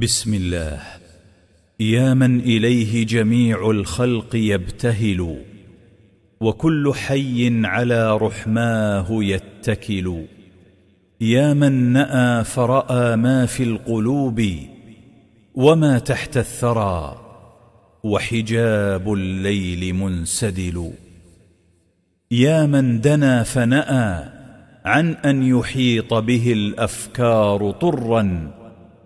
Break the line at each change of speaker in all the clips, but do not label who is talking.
بسم الله يا من اليه جميع الخلق يبتهل وكل حي على رحماه يتكل يا من ناى فراى ما في القلوب وما تحت الثرى وحجاب الليل منسدل يا من دنا فناى عن ان يحيط به الافكار طرا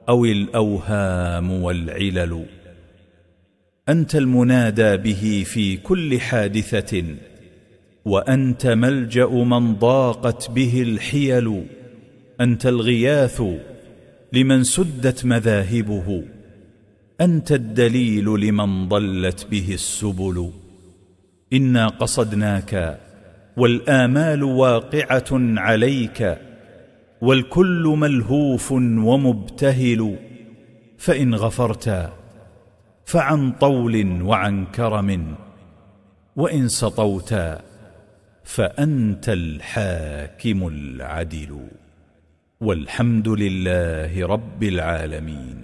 أو الأوهام والعلل أنت المنادى به في كل حادثة وأنت ملجأ من ضاقت به الحيل أنت الغياث لمن سدت مذاهبه أنت الدليل لمن ضلت به السبل إنا قصدناك والآمال واقعة عليك والكل ملهوف ومبتهل فان غفرتا فعن طول وعن كرم وان سطوتا فانت الحاكم العدل والحمد لله رب العالمين